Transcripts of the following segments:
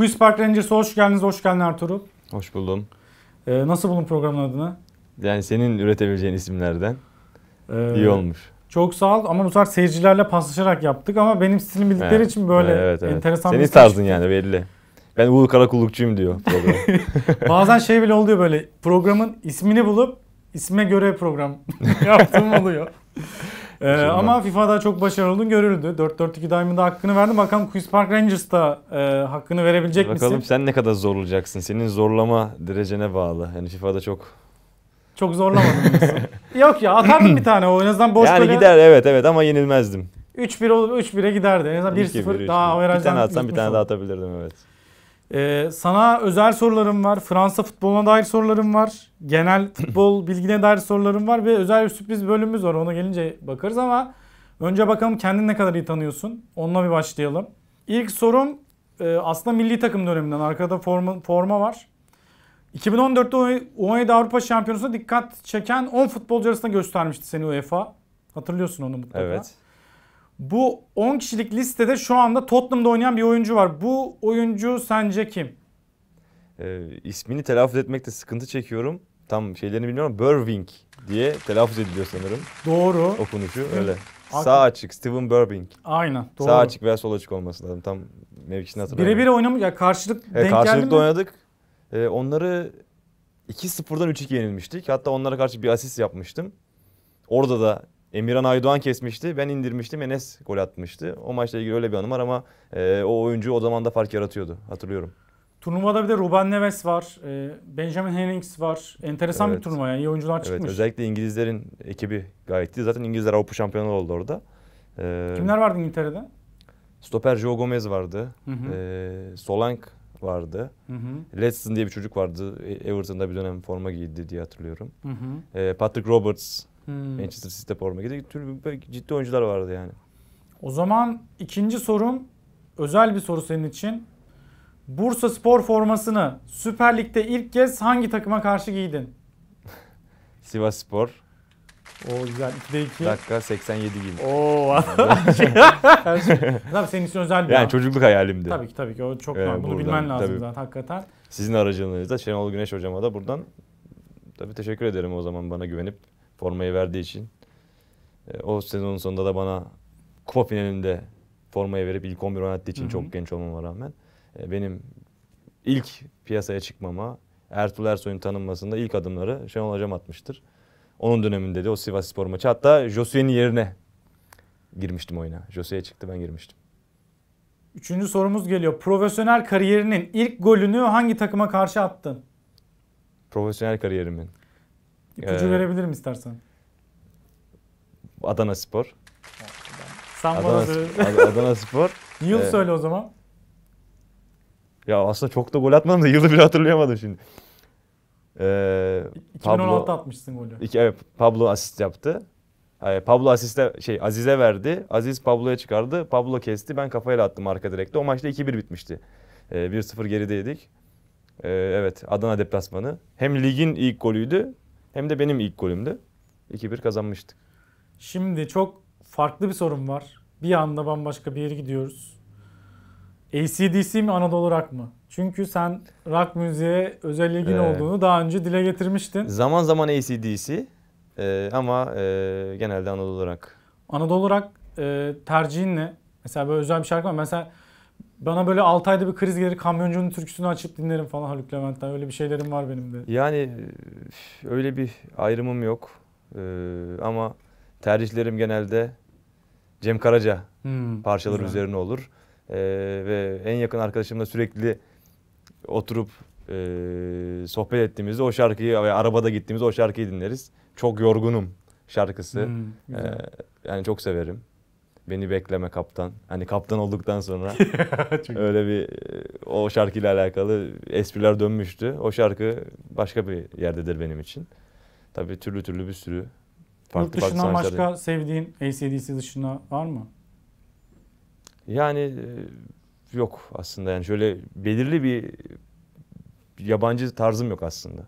Quiz Park Rangers'a hoş geldiniz. Hoş geldin Ertuğrul. Hoş buldum. Ee, nasıl bulun programın adını? Yani senin üretebileceğin isimlerden ee, iyi olmuş. Çok sağ ol ama bu sefer seyircilerle paslaşarak yaptık ama benim stilim bildikleri evet. için böyle evet, evet. enteresan Senin bir tarzın yani belli. Ben Uğur Karakullukçuyum diyor program. Bazen şey bile oluyor böyle programın ismini bulup isme göre program yaptığım oluyor. Ee, ama FIFA'da çok başarılı görüldü. 4-4-2 Diamond'a hakkını verdim. Bakalım Quiz Park Rangers'ta e, hakkını verebilecek Bakalım misin? Bakalım sen ne kadar zorlayacaksın. Senin zorlama derecene bağlı. Yani FIFA'da çok çok zorlamadım. Yok ya atardım bir tane o en azından boş Yani böyle... gider evet evet ama yenilmezdim. 3-1 olur 3-1'e giderdi. En azından 1-0 daha averajdan. Bir tane atsan bir tane daha atabilirdim evet. Ee, sana özel sorularım var. Fransa futboluna dair sorularım var. Genel futbol bilgine dair sorularım var. Ve özel bir sürpriz bölümümüz var. Ona gelince bakarız ama önce bakalım kendini ne kadar iyi tanıyorsun. Onunla bir başlayalım. İlk sorum e, aslında milli takım döneminden. Arkada forma, forma var. 2014'te U17 e e Avrupa Şampiyonası'na dikkat çeken 10 futbolcu arasında göstermişti seni UEFA. Hatırlıyorsun onu mutlaka. Evet. Bu 10 kişilik listede şu anda Tottenham'da oynayan bir oyuncu var. Bu oyuncu sence kim? Ee, ismini telaffuz etmekte sıkıntı çekiyorum. Tam şeylerini bilmiyorum. Burwing diye telaffuz ediliyor sanırım. Doğru. Okunuşu öyle. Aklı. Sağ açık Steven Burbank. Aynen doğru. Sağ açık veya sol açık olması lazım. Tam mevkisini hatırlamıyorum. Birebir oynamış. Ya karşılık evet, denk karşılıklı geldi mi? oynadık. Ee, onları 2-0'dan 3-2 yenilmiştik. Hatta onlara karşı bir asist yapmıştım. Orada da Emirhan Aydoğan kesmişti. Ben indirmiştim. Enes gol atmıştı. O maçla ilgili öyle bir anım var ama e, o oyuncu o zaman da fark yaratıyordu. Hatırlıyorum. Turnuvada bir de Ruben Neves var. E, Benjamin Hennings var. Enteresan evet. bir turnuva yani. İyi oyuncular çıkmış. Evet, özellikle İngilizlerin ekibi gayet iyi. Zaten İngilizler Avrupa şampiyonu oldu orada. E, Kimler vardı İngiltere'de? Stoper Joe Gomez vardı. Hı hı. E, Solank vardı. Hı Letson diye bir çocuk vardı. E, Everton'da bir dönem forma giydi diye hatırlıyorum. Hı hı. E, Patrick Roberts Hmm. Manchester City forma giydi. Ciddi oyuncular vardı yani. O zaman ikinci sorum özel bir soru senin için. Bursa Spor formasını Süper Lig'de ilk kez hangi takıma karşı giydin? Sivas Spor. O güzel 2'de 2. Dakika 87 gibi. Oo. Tabii senin için özel bir Yani an. çocukluk hayalimdi. Tabii ki tabii ki o çok ee, Bunu buradan, bilmen lazım tabii. zaten hakikaten. Sizin aracılığınızda Şenol Güneş hocama da buradan tabii teşekkür ederim o zaman bana güvenip formayı verdiği için. E, o sezonun sonunda da bana kupa finalinde formayı verip ilk 11 oynattığı için Hı-hı. çok genç olmama rağmen e, benim ilk piyasaya çıkmama, Ertuğrul Ersoy'un tanınmasında ilk adımları Şenol Hocam atmıştır. Onun döneminde de o Sivas Spor maçı hatta Josue'nin yerine girmiştim oyuna. Josue'ye çıktı ben girmiştim. Üçüncü sorumuz geliyor. Profesyonel kariyerinin ilk golünü hangi takıma karşı attın? Profesyonel kariyerimin. İpucu ee, verebilirim istersen. Adana Spor. Adana, Adana, Spor. Yıl ee, söyle o zaman. Ya aslında çok da gol atmadım da yılı bile hatırlayamadım şimdi. Ee, 2016 atmışsın golü. Iki, evet, Pablo asist yaptı. Pablo asiste şey Aziz'e verdi. Aziz Pablo'ya çıkardı. Pablo kesti. Ben kafayla attım arka direkte. O maçta 2-1 bitmişti. Ee, 1-0 gerideydik. Ee, evet Adana deplasmanı. Hem ligin ilk golüydü hem de benim ilk golümde 2-1 kazanmıştık. Şimdi çok farklı bir sorun var. Bir anda bambaşka bir yere gidiyoruz. ACDC mi Anadolu Rock mı? Çünkü sen rock müziğe özel ilgin ee, olduğunu daha önce dile getirmiştin. Zaman zaman ACDC e, ama e, genelde Anadolu Rock. Anadolu Rock e, tercihin ne? Mesela böyle özel bir şarkı var. Mesela bana böyle 6 ayda bir kriz gelir kamyoncunun türküsünü açıp dinlerim falan Haluk Levent'ten. Öyle bir şeylerim var benim de. Yani öyle bir ayrımım yok. Ee, ama tercihlerim genelde Cem Karaca hmm, parçaları güzel. üzerine olur. Ee, ve en yakın arkadaşımla sürekli oturup e, sohbet ettiğimizde o şarkıyı veya arabada gittiğimizde o şarkıyı dinleriz. Çok yorgunum şarkısı. Hmm, ee, yani çok severim. Beni bekleme kaptan. Hani kaptan olduktan sonra öyle bir e, o şarkıyla alakalı espriler dönmüştü. O şarkı başka bir yerdedir benim için. Tabii türlü türlü bir sürü farklı Yurt dışından farklı başka sanatçılar. sevdiğin ACDC dışında var mı? Yani e, yok aslında yani şöyle belirli bir yabancı tarzım yok aslında.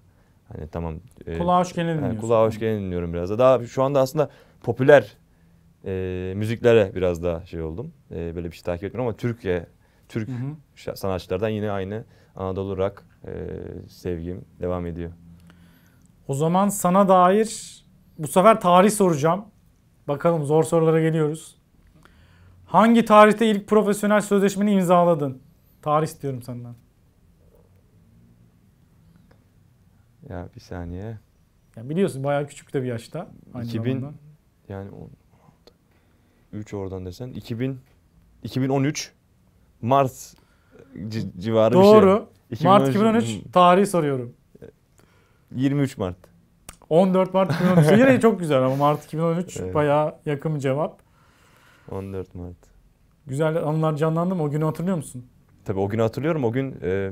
Hani tamam. E, kulağa hoş geleni dinliyorsun. Yani kulağa hoş geleni dinliyorum biraz da. Daha şu anda aslında popüler e, müziklere biraz daha şey oldum. E, böyle bir şey takip etmiyorum ama Türkiye, Türk hı hı. sanatçılardan yine aynı Anadolu rock e, sevgim devam ediyor. O zaman sana dair bu sefer tarih soracağım. Bakalım zor sorulara geliyoruz. Hangi tarihte ilk profesyonel sözleşmeni imzaladın? Tarih istiyorum senden. Ya bir saniye. Ya biliyorsun bayağı küçük de bir yaşta. Aynı 2000 zamanda. yani 3 oradan desen 2000 2013 Mart e, c- civarı Doğru. bir şey. Doğru. Mart 2013 tarihi soruyorum. 23 Mart. 14 Mart 2013. Yine çok güzel ama Mart 2013 evet. bayağı yakın bir cevap. 14 Mart. Güzel anılar canlandı mı? O günü hatırlıyor musun? Tabii o günü hatırlıyorum. O gün e,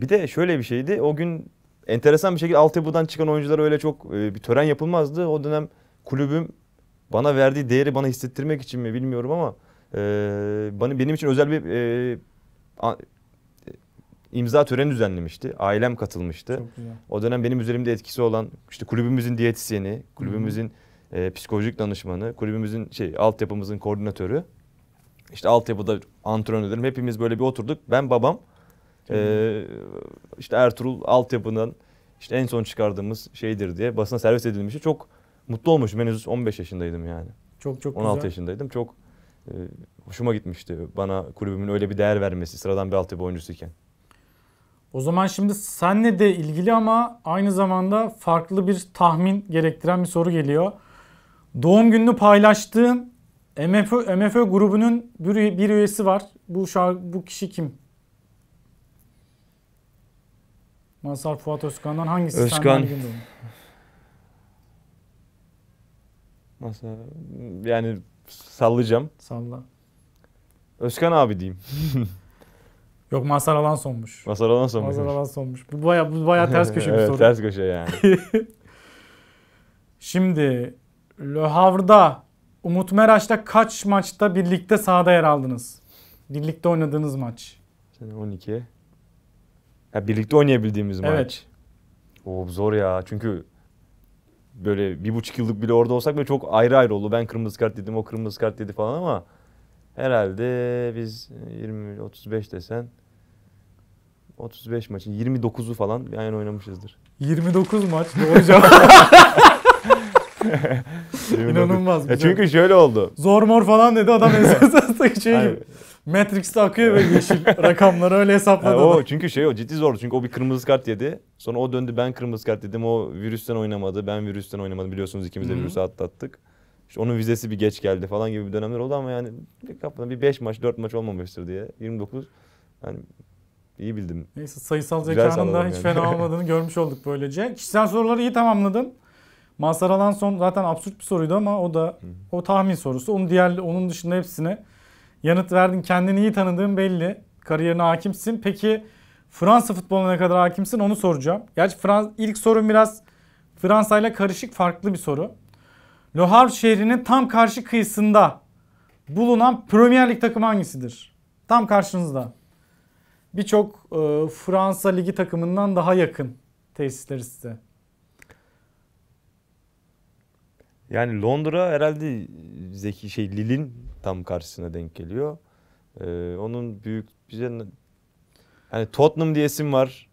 bir de şöyle bir şeydi. O gün enteresan bir şekilde altyapıdan çıkan oyunculara öyle çok e, bir tören yapılmazdı. O dönem kulübüm bana verdiği değeri bana hissettirmek için mi bilmiyorum ama e, bana benim için özel bir e, a, imza töreni düzenlemişti. Ailem katılmıştı. O dönem benim üzerimde etkisi olan işte kulübümüzün diyetisyeni, kulübümüzün e, psikolojik danışmanı, kulübümüzün şey altyapımızın koordinatörü. İşte altyapıda antrenörlerim hepimiz böyle bir oturduk. Ben babam e, işte Ertuğrul altyapından işte en son çıkardığımız şeydir diye basına servis edilmişti. Çok mutlu olmuşum. Henüz 15 yaşındaydım yani. Çok çok 16 güzel. yaşındaydım. Çok e, hoşuma gitmişti bana kulübümün öyle bir değer vermesi sıradan bir altyapı oyuncusuyken. O zaman şimdi senle de ilgili ama aynı zamanda farklı bir tahmin gerektiren bir soru geliyor. Doğum gününü paylaştığın MFÖ, MFÖ grubunun bir, bir üyesi var. Bu şu bu kişi kim? Mansar Fuat Özkan'dan hangisi? Özkan. Senden Nasıl? Yani sallayacağım. Salla. Özkan abi diyeyim. Yok Mazhar sonmuş. Mazhar sonmuş. Mazhar sonmuş. Bu baya, bu baya ters köşe bir evet, soru. ters köşe yani. Şimdi Le Havre'da Umut Meraş'la kaç maçta birlikte sahada yer aldınız? Birlikte oynadığınız maç. 12. Ya birlikte oynayabildiğimiz evet. maç. Evet. O zor ya. Çünkü böyle bir buçuk yıllık bile orada olsak ve çok ayrı ayrı oldu. Ben kırmızı kart dedim, o kırmızı kart dedi falan ama herhalde biz 20-35 desen 35 maçın 29'u falan bir aynen oynamışızdır. 29 maç doğru cevap. İnanılmaz. Ya çünkü şöyle oldu. Zor mor falan dedi adam esas şey gibi. Matrix'te akıyor ve yeşil rakamları öyle hesapladı. Yani o çünkü şey o ciddi zor çünkü o bir kırmızı kart yedi. Sonra o döndü ben kırmızı kart dedim. O virüsten oynamadı. Ben virüsten oynamadım. Biliyorsunuz ikimiz de virüsü atlattık. İşte onun vizesi bir geç geldi falan gibi bir dönemler oldu ama yani bir 5 maç 4 maç olmamıştır diye 29 yani iyi bildim. Neyse sayısal zekanın da hiç yani. fena olmadığını görmüş olduk böylece. Kişisel soruları iyi tamamladın. Mazhar son zaten absürt bir soruydu ama o da o tahmin sorusu. Onun diğer onun dışında hepsini yanıt verdin. Kendini iyi tanıdığın belli. Kariyerine hakimsin. Peki Fransa futboluna kadar hakimsin onu soracağım. Gerçi Frans ilk sorun biraz Fransa ile karışık farklı bir soru. Le Havre şehrinin tam karşı kıyısında bulunan Premier Lig takımı hangisidir? Tam karşınızda. Birçok e, Fransa Ligi takımından daha yakın tesisleri size. Yani Londra herhalde Zeki şey Lille'in tam karşısına denk geliyor. Ee, onun büyük bize hani Tottenham diye isim var.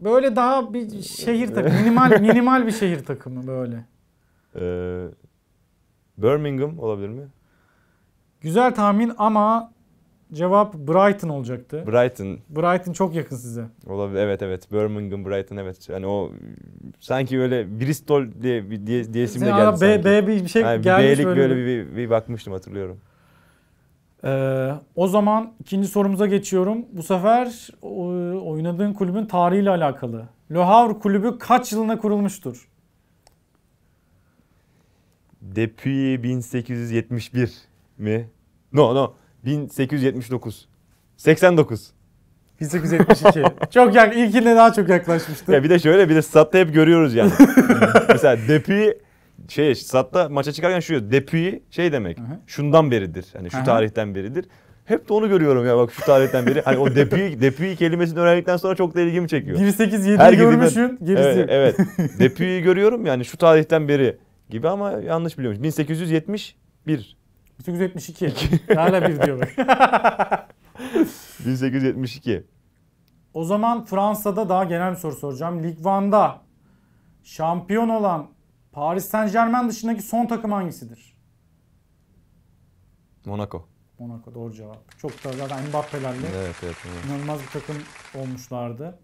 Böyle daha bir şehir takımı, minimal minimal bir şehir takımı böyle. Ee, Birmingham olabilir mi? Güzel tahmin ama Cevap Brighton olacaktı. Brighton. Brighton çok yakın size. Olabilir evet evet. Birmingham, Brighton evet. Hani o sanki böyle Bristol diye bir diye, diyesim de geldi B, B bir şey yani gelmiş B'lik böyle. böyle bir, bir, bir bakmıştım hatırlıyorum. Ee, o zaman ikinci sorumuza geçiyorum. Bu sefer oynadığın kulübün tarihiyle alakalı. Le Havre kulübü kaç yılına kurulmuştur? Depuis 1871 mi? No no. 1879. 89. 1872. çok yak ilkinde daha çok yaklaşmıştı. Ya bir de şöyle bir de statta hep görüyoruz yani. Mesela Depi şey statta maça çıkarken şu Depi şey demek. Hı-hı. Şundan beridir. Hani şu Hı-hı. tarihten beridir. Hep de onu görüyorum ya bak şu tarihten beri. Hani o depi, depi kelimesini öğrendikten sonra çok da ilgimi çekiyor. 28 7 görmüşün Gerisi. Evet, evet. depiyi görüyorum yani şu tarihten beri gibi ama yanlış biliyormuş. 1871. 1872. Hala bir diyor bak. 1872. O zaman Fransa'da daha genel bir soru soracağım. Lig 1'da şampiyon olan Paris Saint Germain dışındaki son takım hangisidir? Monaco. Monaco doğru cevap. Çok da zaten Mbappe'lerle evet, evet, evet. inanılmaz bir takım olmuşlardı.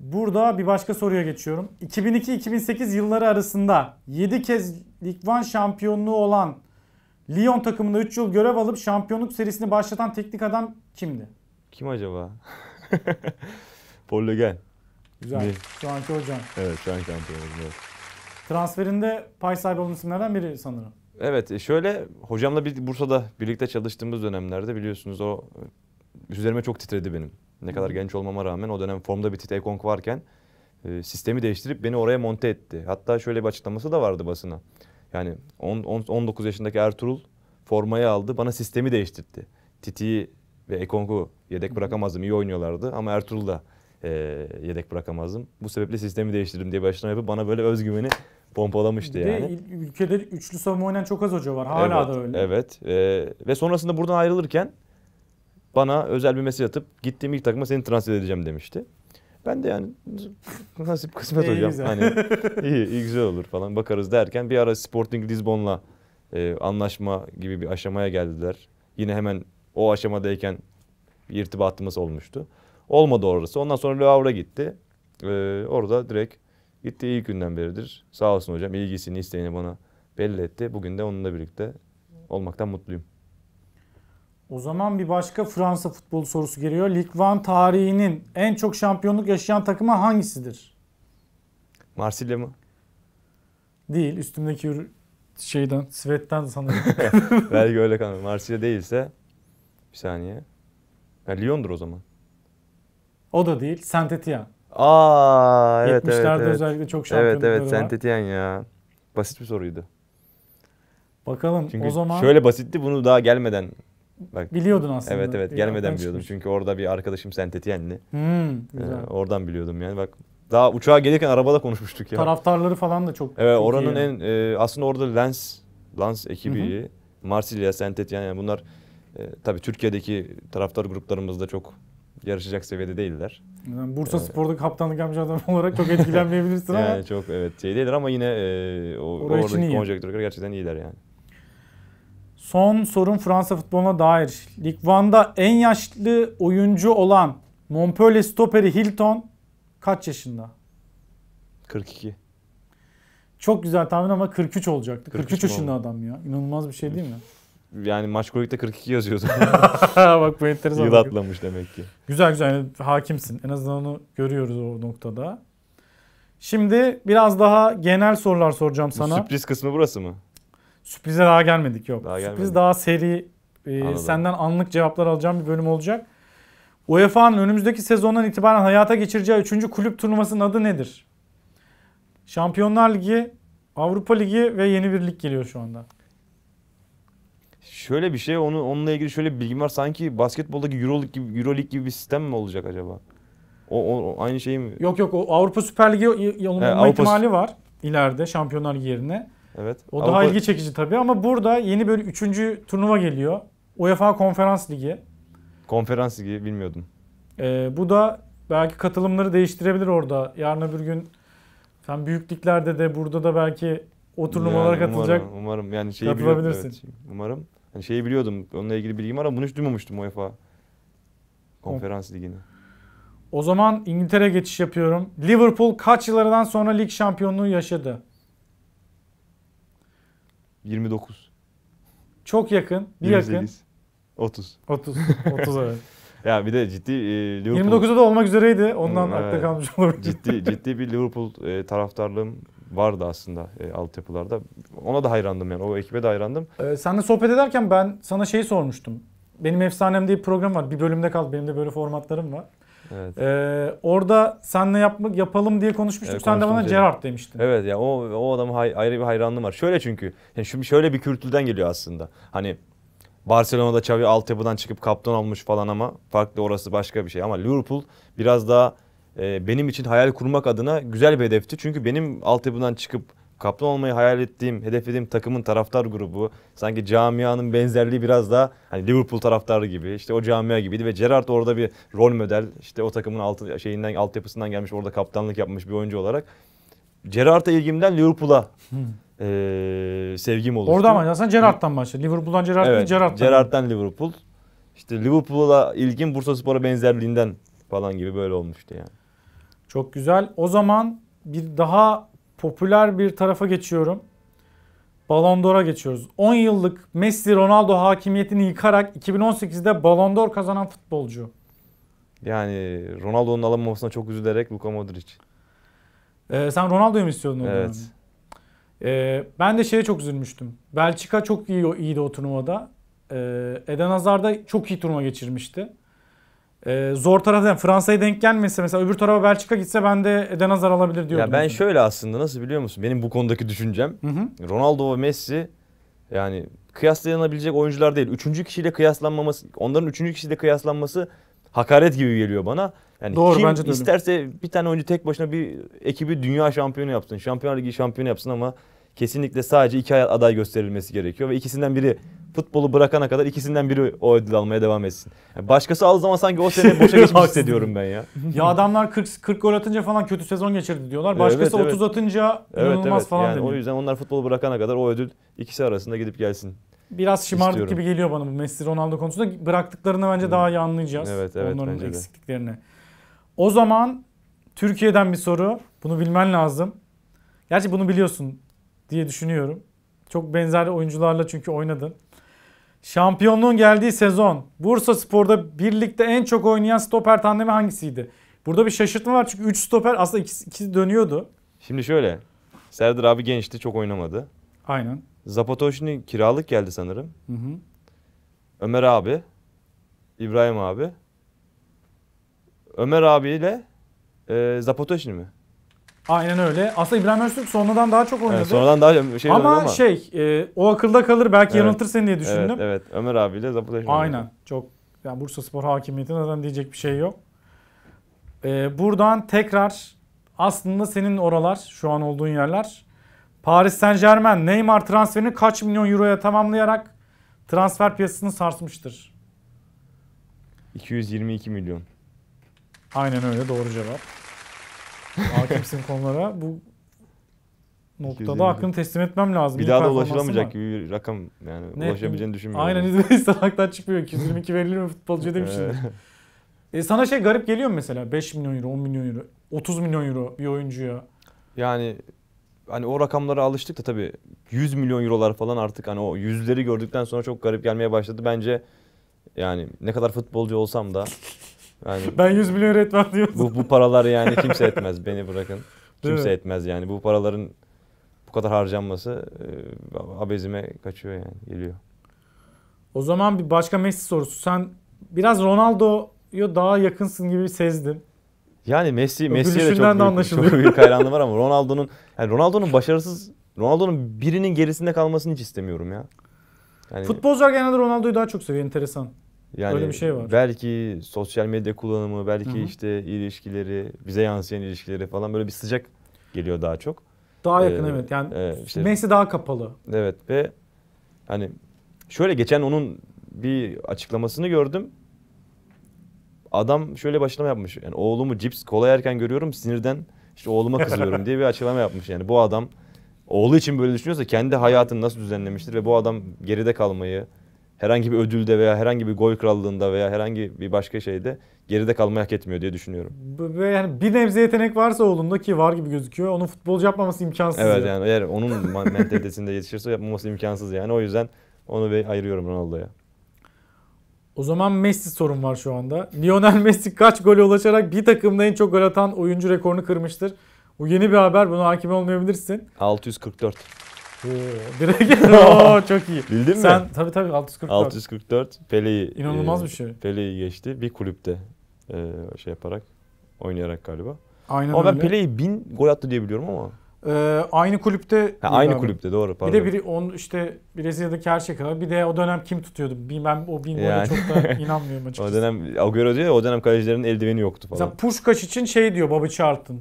Burada bir başka soruya geçiyorum. 2002-2008 yılları arasında 7 kez Lig 1 şampiyonluğu olan Lyon takımında 3 yıl görev alıp şampiyonluk serisini başlatan teknik adam kimdi? Kim acaba? Paul Le Güzel. Bir. Şu anki hocam. Evet şu anki antrenörüm. Evet. Transferinde pay sahibi olan isimlerden biri sanırım. Evet e, şöyle hocamla bir Bursa'da birlikte çalıştığımız dönemlerde biliyorsunuz o e, üzerime çok titredi benim. Ne kadar genç olmama rağmen o dönem formda bir Tite varken e, sistemi değiştirip beni oraya monte etti. Hatta şöyle bir açıklaması da vardı basına. Yani 10, 10, 19 yaşındaki Ertuğrul formayı aldı. Bana sistemi değiştirdi. Titi'yi ve Ekongu yedek bırakamazdım. İyi oynuyorlardı ama Ertuğrul da e, yedek bırakamazdım. Bu sebeple sistemi değiştirdim diye başlama yapıp bana böyle özgüveni pompalamıştı de, yani. Ülkede üçlü savunma oynayan çok az hoca var. Hala evet, da öyle. Evet. E, ve sonrasında buradan ayrılırken bana özel bir mesaj atıp gittiğim ilk takıma seni transfer edeceğim demişti. Ben de yani nasip kısmet iyi hocam. Güzel. Hani iyi, iyi güzel olur falan bakarız derken bir ara Sporting Lisbon'la e, anlaşma gibi bir aşamaya geldiler. Yine hemen o aşamadayken bir irtibatımız olmuştu. Olmadı orası. Ondan sonra Le Havre gitti. E, orada direkt gittiği ilk günden beridir. Sağ olsun hocam ilgisini, isteğini bana belli etti. Bugün de onunla birlikte olmaktan mutluyum. O zaman bir başka Fransa futbol sorusu geliyor. Lig 1 tarihinin en çok şampiyonluk yaşayan takımı hangisidir? Marsilya mı? Değil. Üstümdeki şeyden, svetten sanırım. Belki öyle kalmıyor. Marsilya değilse bir saniye. Ha, Lyon'dur o zaman. O da değil. Saint Etienne. Aa evet 70'lerde evet. evet. özellikle çok şampiyonlukları var. Evet evet Saint Etienne ya. Basit bir soruydu. Bakalım Çünkü o zaman. Şöyle basitti bunu daha gelmeden Bak, Biliyordun aslında. Evet evet gelmeden biliyordum çıkmış. çünkü orada bir arkadaşım Sentetiyenli. Hmm, güzel. Ee, oradan biliyordum yani bak daha uçağa gelirken arabada konuşmuştuk ya. Taraftarları falan da çok. Evet oranın yani. en e, aslında orada Lens Lens ekibi, hı hı. Marsilya, Saint-Étienne yani bunlar e, tabii Türkiye'deki taraftar gruplarımızda çok yarışacak seviyede değiller. Yani Bursa ee, Spor'da kaptanlık yapmış adam olarak çok etkilenmeyebilirsin yani ama. Yani çok evet şey değildir ama yine e, o, oradaki konjektörler gerçekten iyiler yani. Son sorun Fransa futboluna dair. Lig 1'da en yaşlı oyuncu olan Montpellier stoperi Hilton kaç yaşında? 42. Çok güzel tahmin ama 43 olacaktı. 43, 43 yaşında oldu. adam ya. İnanılmaz bir şey değil mi? Yani maç kolikte 42 yazıyordu. Bak bu enteresan. Yıl atlamış demek ki. Güzel güzel yani hakimsin. En azından onu görüyoruz o noktada. Şimdi biraz daha genel sorular soracağım bu sana. sürpriz kısmı burası mı? Sürprize daha gelmedik yok. Daha Sürpriz gelmedik. daha seri e, senden anlık cevaplar alacağım bir bölüm olacak. UEFA'nın önümüzdeki sezondan itibaren hayata geçireceği 3. kulüp turnuvasının adı nedir? Şampiyonlar Ligi, Avrupa Ligi ve yeni bir lig geliyor şu anda. Şöyle bir şey, onu onunla ilgili şöyle bir bilgim var. Sanki basketboldaki Euro gibi, Euro gibi bir sistem mi olacak acaba? O, o, aynı şey mi? Yok yok, o Avrupa Süper Ligi olma ihtimali var ileride Şampiyonlar Ligi yerine. Evet. O Avrupa... daha ilgi çekici tabii ama burada yeni böyle üçüncü turnuva geliyor. UEFA Konferans Ligi. Konferans Ligi bilmiyordum. Ee, bu da belki katılımları değiştirebilir orada. Yarın öbür gün sen büyük de burada da belki o turnuvalara yani katılacak. Umarım, umarım. yani şeyi katılabilirsin. Evet, umarım. Yani şeyi biliyordum. Onunla ilgili bilgim var ama bunu hiç duymamıştım UEFA Konferans Ligi'ni. O zaman İngiltere geçiş yapıyorum. Liverpool kaç yıllardan sonra lig şampiyonluğu yaşadı? 29. Çok yakın. Bir 28, yakın. 30. 30. 30 evet. Ya bir de ciddi e, Liverpool... 29'u da olmak üzereydi. Ondan hmm, akta kalmış olur. Ciddi, ciddi bir Liverpool e, taraftarlığım vardı aslında e, altyapılarda. Ona da hayrandım yani. O ekibe de hayrandım. Ee, seninle sohbet ederken ben sana şeyi sormuştum. Benim Efsanem diye bir program var. Bir bölümde kal. Benim de böyle formatlarım var. Evet. Ee, orada senle yapmak yapalım diye konuşmuştuk. Evet, Sen de bana Gerard demiştin. Evet ya yani o o adamın hay, ayrı bir hayranlığım var. Şöyle çünkü yani şimdi şöyle bir kültürden geliyor aslında. Hani Barcelona'da Xavi altyapıdan çıkıp kaptan olmuş falan ama farklı orası başka bir şey. Ama Liverpool biraz daha e, benim için hayal kurmak adına güzel bir hedefti. Çünkü benim altyapıdan çıkıp kaptan olmayı hayal ettiğim, hedeflediğim takımın taraftar grubu sanki camianın benzerliği biraz da hani Liverpool taraftarı gibi işte o camia gibiydi ve Gerrard orada bir rol model işte o takımın altı şeyinden altyapısından gelmiş orada kaptanlık yapmış bir oyuncu olarak Gerrard'a ilgimden Liverpool'a e, sevgim oluştu. Orada mı? aslında Gerrard'dan başladı. Liverpool'dan Gerrard evet, değil Gerrard'dan. Gerrard'dan Liverpool. İşte Liverpool'a ilgim Bursaspor'a benzerliğinden falan gibi böyle olmuştu yani. Çok güzel. O zaman bir daha popüler bir tarafa geçiyorum. Ballon d'Or'a geçiyoruz. 10 yıllık Messi Ronaldo hakimiyetini yıkarak 2018'de Ballon d'Or kazanan futbolcu. Yani Ronaldo'nun alınmamasına çok üzülerek Luka Modric. Ee, sen Ronaldo'yu mu istiyordun? Evet. Ee, ben de şeye çok üzülmüştüm. Belçika çok iyi iyiydi o turnuvada. Ee, Eden Hazard da çok iyi turnuva geçirmişti e, zor taraftan Fransa'ya denk gelmese mesela öbür tarafa Belçika gitse ben de Eden Hazar alabilir diyorum. Ya ben mesela. şöyle aslında nasıl biliyor musun? Benim bu konudaki düşüncem hı hı. Ronaldo ve Messi yani kıyaslanabilecek oyuncular değil. Üçüncü kişiyle kıyaslanmaması, onların üçüncü kişiyle kıyaslanması hakaret gibi geliyor bana. Yani Doğru, kim bence de isterse öyle. bir tane oyuncu tek başına bir ekibi dünya şampiyonu yapsın. Şampiyonlar Ligi şampiyonu yapsın ama kesinlikle sadece iki aday gösterilmesi gerekiyor ve ikisinden biri futbolu bırakana kadar ikisinden biri o ödül almaya devam etsin. Yani başkası aldığı zaman sanki o sene boşa geçmiş hissediyorum ben ya. ya adamlar 40 40 gol atınca falan kötü sezon geçirdi diyorlar. Başkası evet, evet. 30 atınca evet, inanılmaz evet. falan yani deniyor. O yüzden onlar futbolu bırakana kadar o ödül ikisi arasında gidip gelsin. Biraz şımardık istiyorum. gibi geliyor bana bu Messi Ronaldo konusunda. Bıraktıklarını bence hmm. daha iyi anlayacağız. Evet, evet, onların eksikliklerini. De. O zaman Türkiye'den bir soru. Bunu bilmen lazım. Gerçi bunu biliyorsun diye düşünüyorum. Çok benzer oyuncularla çünkü oynadın. Şampiyonluğun geldiği sezon Bursa Spor'da birlikte en çok oynayan stoper tandemi hangisiydi? Burada bir şaşırtma var çünkü 3 stoper aslında ikisi, ikisi dönüyordu. Şimdi şöyle. Serdar abi gençti çok oynamadı. Aynen. Zapato kiralık geldi sanırım. Hı hı. Ömer abi. İbrahim abi. Ömer abiyle e, Zapato mi? Aynen öyle. Aslında İbrahim Öztürk sonradan daha çok oynadı. Evet, sonradan daha şey ama, ama şey e, o akılda kalır belki evet. yanıltır seni diye düşündüm. Evet, evet. Ömer abiyle Zaputeş'in Aynen. Oynadı. Çok yani Bursa Spor hakimiyeti neden diyecek bir şey yok. E, buradan tekrar aslında senin oralar şu an olduğun yerler. Paris Saint Germain Neymar transferini kaç milyon euroya tamamlayarak transfer piyasasını sarsmıştır? 222 milyon. Aynen öyle doğru cevap hakimsin konulara. Bu noktada şey hakkını teslim etmem lazım. Bir daha da ulaşılamayacak gibi bir rakam yani ne? ulaşabileceğini düşünmüyorum. Aynen izleyicisi haktan çıkmıyor. 222 verilir mi futbolcuya demişsin. e, sana şey garip geliyor mu mesela 5 milyon euro, 10 milyon euro, 30 milyon euro bir oyuncuya? Yani hani o rakamlara alıştık da tabii 100 milyon eurolar falan artık hani o yüzleri gördükten sonra çok garip gelmeye başladı. Bence yani ne kadar futbolcu olsam da yani ben 100 milyon üretmem diyordum. Bu, bu paralar yani kimse etmez beni bırakın. Kimse etmez yani. Bu paraların bu kadar harcanması e, abezime kaçıyor yani geliyor. O zaman bir başka Messi sorusu. Sen biraz Ronaldo'yu daha yakınsın gibi sezdim. Yani Messi Messi'ye de çok büyük, çok büyük hayranlığım var ama Ronaldo'nun yani Ronaldo'nun başarısız Ronaldo'nun birinin gerisinde kalmasını hiç istemiyorum ya. Yani... Futbolcular genelde Ronaldo'yu daha çok seviyor enteresan. Yani Öyle bir şey var. Belki sosyal medya kullanımı, belki Hı-hı. işte ilişkileri, bize yansıyan ilişkileri falan böyle bir sıcak geliyor daha çok. Daha yakın ee, evet. Yani e, işte, Messi daha kapalı. Evet ve hani şöyle geçen onun bir açıklamasını gördüm. Adam şöyle başlama yapmış. Yani oğlumu cips kola yerken görüyorum sinirden işte oğluma kızıyorum diye bir açıklama yapmış. Yani bu adam oğlu için böyle düşünüyorsa kendi hayatını nasıl düzenlemiştir ve bu adam geride kalmayı, herhangi bir ödülde veya herhangi bir gol krallığında veya herhangi bir başka şeyde geride kalmayı hak etmiyor diye düşünüyorum. Ve yani bir nebze yetenek varsa oğlunda ki var gibi gözüküyor. Onun futbolcu yapmaması imkansız. Evet yani eğer onun mentalitesinde yetişirse yapmaması imkansız yani. O yüzden onu bir ayırıyorum Ronaldo'ya. O zaman Messi sorun var şu anda. Lionel Messi kaç gole ulaşarak bir takımda en çok gol atan oyuncu rekorunu kırmıştır. Bu yeni bir haber. Buna hakim olmayabilirsin. 644. Ee, direkt Oo, çok iyi. Bildin mi? Sen tabii tabii 644. 644 Pele'yi İnanılmaz e, bir şey. Pele'yi geçti bir kulüpte e, şey yaparak oynayarak galiba. Aynen ama öyle. ben Pele'yi bin gol attı diye biliyorum ama. Ee, aynı kulüpte. Ha, aynı abi. kulüpte doğru pardon. Bir de biri on işte Brezilya'daki her şey kadar. Bir de o dönem kim tutuyordu? Bilmem o bin yani. çok da inanmıyorum açıkçası. o dönem Agüero diyor ya o dönem kalecilerin eldiveni yoktu falan. Mesela Puşkaş için şey diyor Bobby Charlton.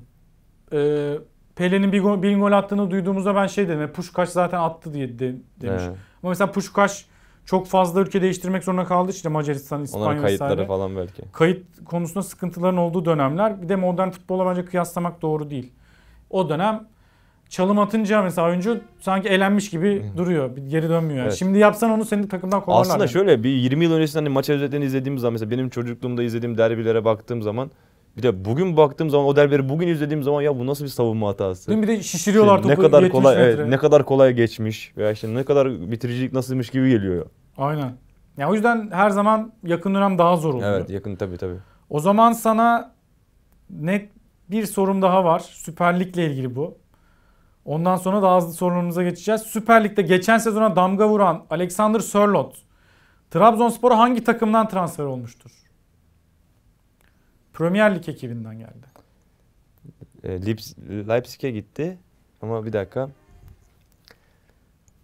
Ee, Pele'nin bir, gol, bir gol attığını duyduğumuzda ben şey dedim. E, Puşkaş zaten attı diye de, demiş. Evet. Ama mesela Puşkaş çok fazla ülke değiştirmek zorunda kaldı işte Macaristan, İspanya Onların kayıtları vesaire. falan belki. Kayıt konusunda sıkıntıların olduğu dönemler. Bir de modern futbola bence kıyaslamak doğru değil. O dönem çalım atınca mesela oyuncu sanki elenmiş gibi duruyor. Bir geri dönmüyor. Yani. Evet. Şimdi yapsan onu senin takımdan kovarlar. Aslında yani. şöyle bir 20 yıl öncesinde hani maç özetlerini izlediğim zaman mesela benim çocukluğumda izlediğim derbilere baktığım zaman bir de bugün baktığım zaman o derbileri bugün izlediğim zaman ya bu nasıl bir savunma hatası? Değil Bir de şişiriyorlar işte şey, topu. Ne kadar kolay metre. evet, ne kadar kolay geçmiş veya işte ne kadar bitiricilik nasılmış gibi geliyor. Aynen. Ya o yüzden her zaman yakın dönem daha zor oluyor. Evet, yakın tabii tabii. O zaman sana net bir sorum daha var. Süper Lig'le ilgili bu. Ondan sonra daha hızlı sorunumuza geçeceğiz. Süper Lig'de geçen sezona damga vuran Alexander Sörlot Trabzonspor'a hangi takımdan transfer olmuştur? Premier Lig ekibinden geldi. E, Leipzig'e gitti ama bir dakika.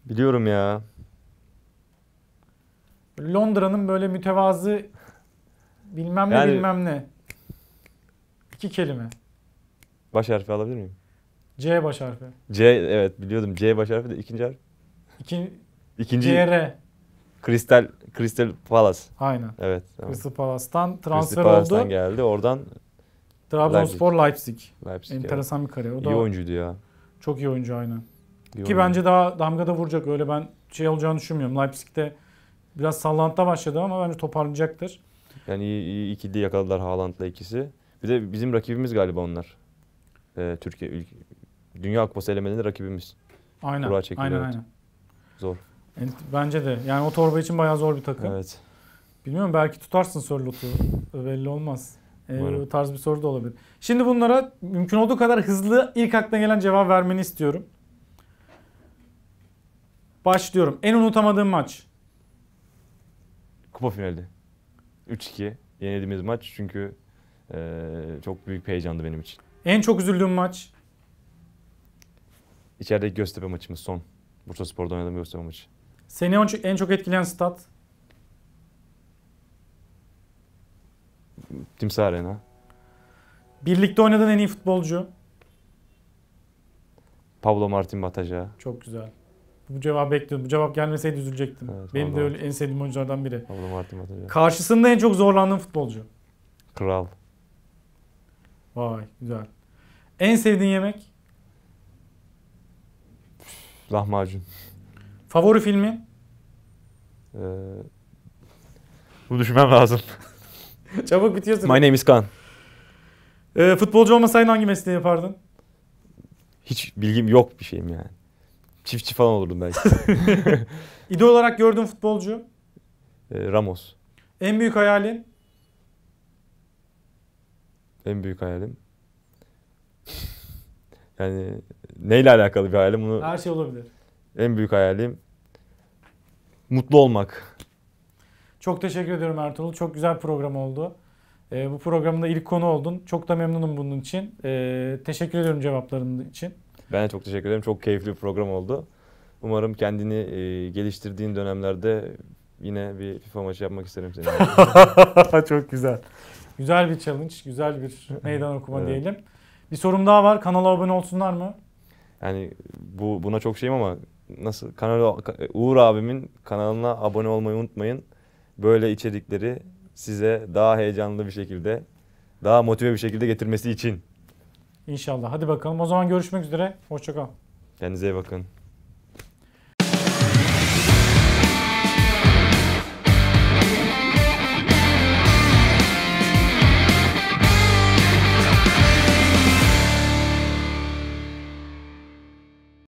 Biliyorum ya. Londra'nın böyle mütevazı bilmem ne yani, bilmem ne. İki kelime. Baş harfi alabilir miyim? C baş harfi. C evet biliyordum. C baş harfi de ikinci harf. İkin, ikinci. CR. Crystal Crystal Palace. Aynen. Evet. Tamam. Crystal Palace'tan transfer Crystal Palace'tan oldu. geldi. Oradan Trabzonspor Leipzig. Leipzig. Enteresan evet. bir kariyer. O iyi da oyuncuydu ya. Çok iyi oyuncu aynen. İyi Ki bence daha damga da vuracak. Öyle ben şey olacağını düşünmüyorum. Leipzig'te biraz sallantıda başladı ama bence toparlayacaktır. Yani iyi, iyi ikili yakaladılar Haaland'la ikisi. Bir de bizim rakibimiz galiba onlar. Ee, Türkiye Dünya Kupası elemelerinde rakibimiz. Aynen. Kura Aynen, evet. aynen. Zor. E, bence de. Yani o torba için bayağı zor bir takım. Evet. Bilmiyorum belki tutarsın Sörlot'u. Belli olmaz. Ee, tarz bir soru da olabilir. Şimdi bunlara mümkün olduğu kadar hızlı ilk aklına gelen cevap vermeni istiyorum. Başlıyorum. En unutamadığım maç. Kupa finali. 3-2 yenildiğimiz maç çünkü e, çok büyük bir heyecandı benim için. En çok üzüldüğüm maç? İçerideki Göztepe maçımız son. Bursa Spor'da oynadığım Göztepe maçı. Seni en çok etkileyen stat? Timsah Arena. Birlikte oynadığın en iyi futbolcu? Pablo Martin Bataja. Çok güzel. Bu cevabı bekliyordum. Bu cevap gelmeseydi üzülecektim. Evet, Benim de öyle en sevdiğim oyunculardan biri. Pablo Martin Bataja. Karşısında en çok zorlandığın futbolcu? Kral. Vay güzel. En sevdiğin yemek? Lahmacun. Favori filmi? Ee, bunu düşünmem lazım. Çabuk bitiyorsun. My name is Khan. Ee, futbolcu olmasaydın hangi mesleği yapardın? Hiç bilgim yok bir şeyim yani. Çiftçi falan olurdum belki. İde olarak gördüğün futbolcu? Ee, Ramos. En büyük hayalin? En büyük hayalim? Yani neyle alakalı bir hayalim? Bunu... Her şey olabilir en büyük hayalim mutlu olmak. Çok teşekkür ediyorum Ertuğrul. Çok güzel program oldu. E, bu programda ilk konu oldun. Çok da memnunum bunun için. E, teşekkür ediyorum cevapların için. Ben çok teşekkür ederim. Çok keyifli bir program oldu. Umarım kendini e, geliştirdiğin dönemlerde yine bir FIFA maçı yapmak isterim seninle. çok güzel. Güzel bir challenge, güzel bir meydan okuma evet. diyelim. Bir sorum daha var. Kanala abone olsunlar mı? Yani bu buna çok şeyim ama nasıl kanal Uğur abimin kanalına abone olmayı unutmayın. Böyle içerikleri size daha heyecanlı bir şekilde, daha motive bir şekilde getirmesi için. İnşallah. Hadi bakalım. O zaman görüşmek üzere. Hoşçakal. Kendinize iyi bakın.